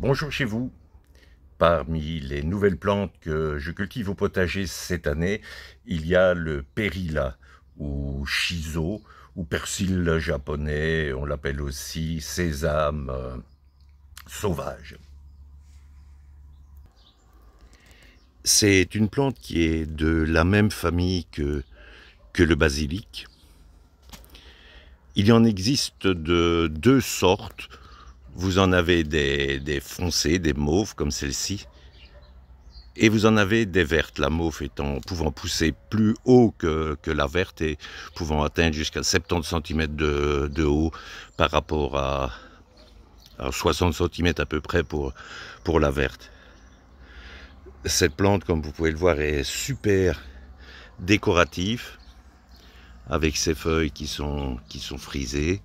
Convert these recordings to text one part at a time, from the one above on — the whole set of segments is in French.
Bonjour chez vous. Parmi les nouvelles plantes que je cultive au potager cette année, il y a le perilla ou shiso ou persil japonais, on l'appelle aussi sésame euh, sauvage. C'est une plante qui est de la même famille que, que le basilic. Il y en existe de deux sortes vous en avez des, foncées, des mauves comme celle-ci. Et vous en avez des vertes, la mauve étant, pouvant pousser plus haut que, la verte et pouvant atteindre jusqu'à 70 cm de, haut par rapport à, 60 cm à peu près pour, pour la verte. Cette plante, comme vous pouvez le voir, est super décorative avec ses feuilles qui sont, qui sont frisées.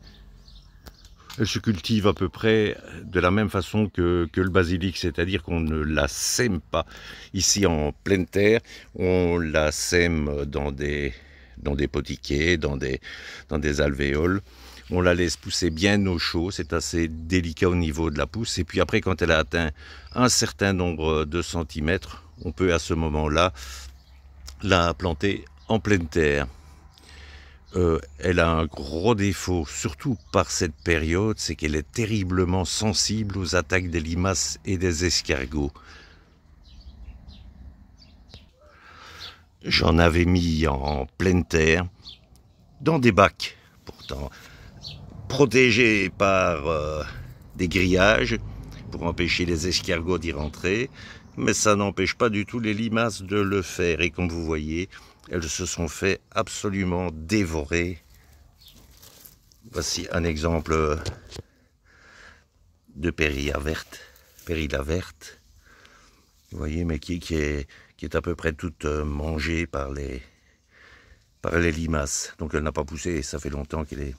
Elle se cultive à peu près de la même façon que, le basilic, c'est-à-dire qu'on ne la sème pas ici en pleine terre, on la sème dans des, dans potiquets, dans des alvéoles. On la laisse pousser bien au chaud, c'est assez délicat au niveau de la pousse. Et puis après, quand elle a atteint un certain nombre de centimètres, on peut à ce moment-là la planter en pleine terre. Euh, elle a un gros défaut, surtout par cette période, c'est qu'elle est terriblement sensible aux attaques des limaces et des escargots. J'en avais mis en pleine terre, dans des bacs, pourtant protégés par euh, des grillages pour empêcher les escargots d'y rentrer, mais ça n'empêche pas du tout les limaces de le faire. Et comme vous voyez, elles se sont fait absolument dévorer. Voici un exemple de périlla verte. Vous voyez, mais qui, est, à peu près toute euh, mangée par les, par les limaces. Donc elle n'a pas poussé et ça fait longtemps qu'elle est,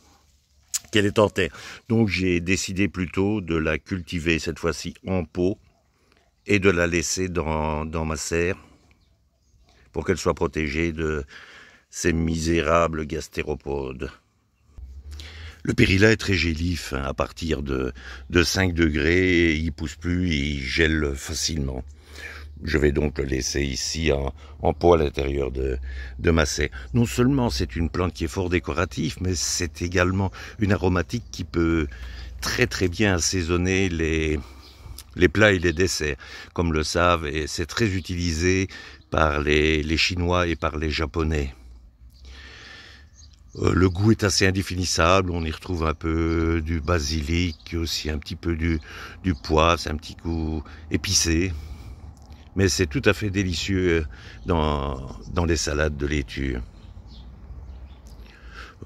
qu'elle est en terre. Donc j'ai décidé plutôt de la cultiver cette fois-ci en pot et de la laisser dans ma serre pour qu'elle soit protégée de ces misérables gastéropodes. Le périlla est très gélif, hein, à partir de, de 5 degrés, il pousse plus, il gèle facilement. Je vais donc le laisser ici en, en pot à l'intérieur de, de ma serre. Non seulement c'est une plante qui est fort décorative, mais c'est également une aromatique qui peut très très bien assaisonner les, les plats et les desserts, comme le savent, et c'est très utilisé par les, Chinois et par les Japonais. Euh, le goût est assez indéfinissable, on y retrouve un peu du basilic, aussi un petit peu du, poivre, c'est un petit goût épicé. Mais c'est tout à fait délicieux euh, dans, dans les salades de laitue.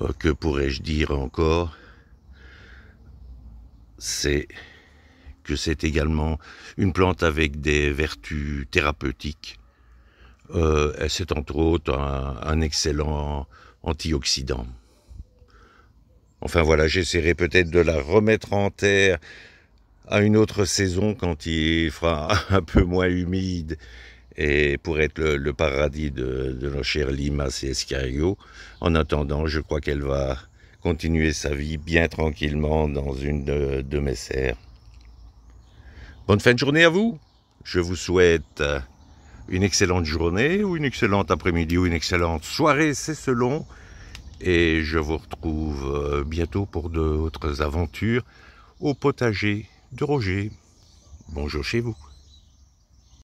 Euh, que pourrais-je dire encore C'est que c'est également une plante avec des vertus thérapeutiques euh, c'est entre autres un, excellent antioxydant. Enfin voilà, j'essaierai peut-être de la remettre en terre à une autre saison quand il fera un peu moins humide et pour être le, paradis de, nos chers limaces et escario En attendant, je crois qu'elle va continuer sa vie bien tranquillement dans une de mes serres. Bonne fin de journée à vous. Je vous souhaite une excellente journée ou une excellente après-midi ou une excellente soirée, c'est selon. Et je vous retrouve euh, bientôt pour d'autres aventures au potager de Roger. Bonjour chez vous.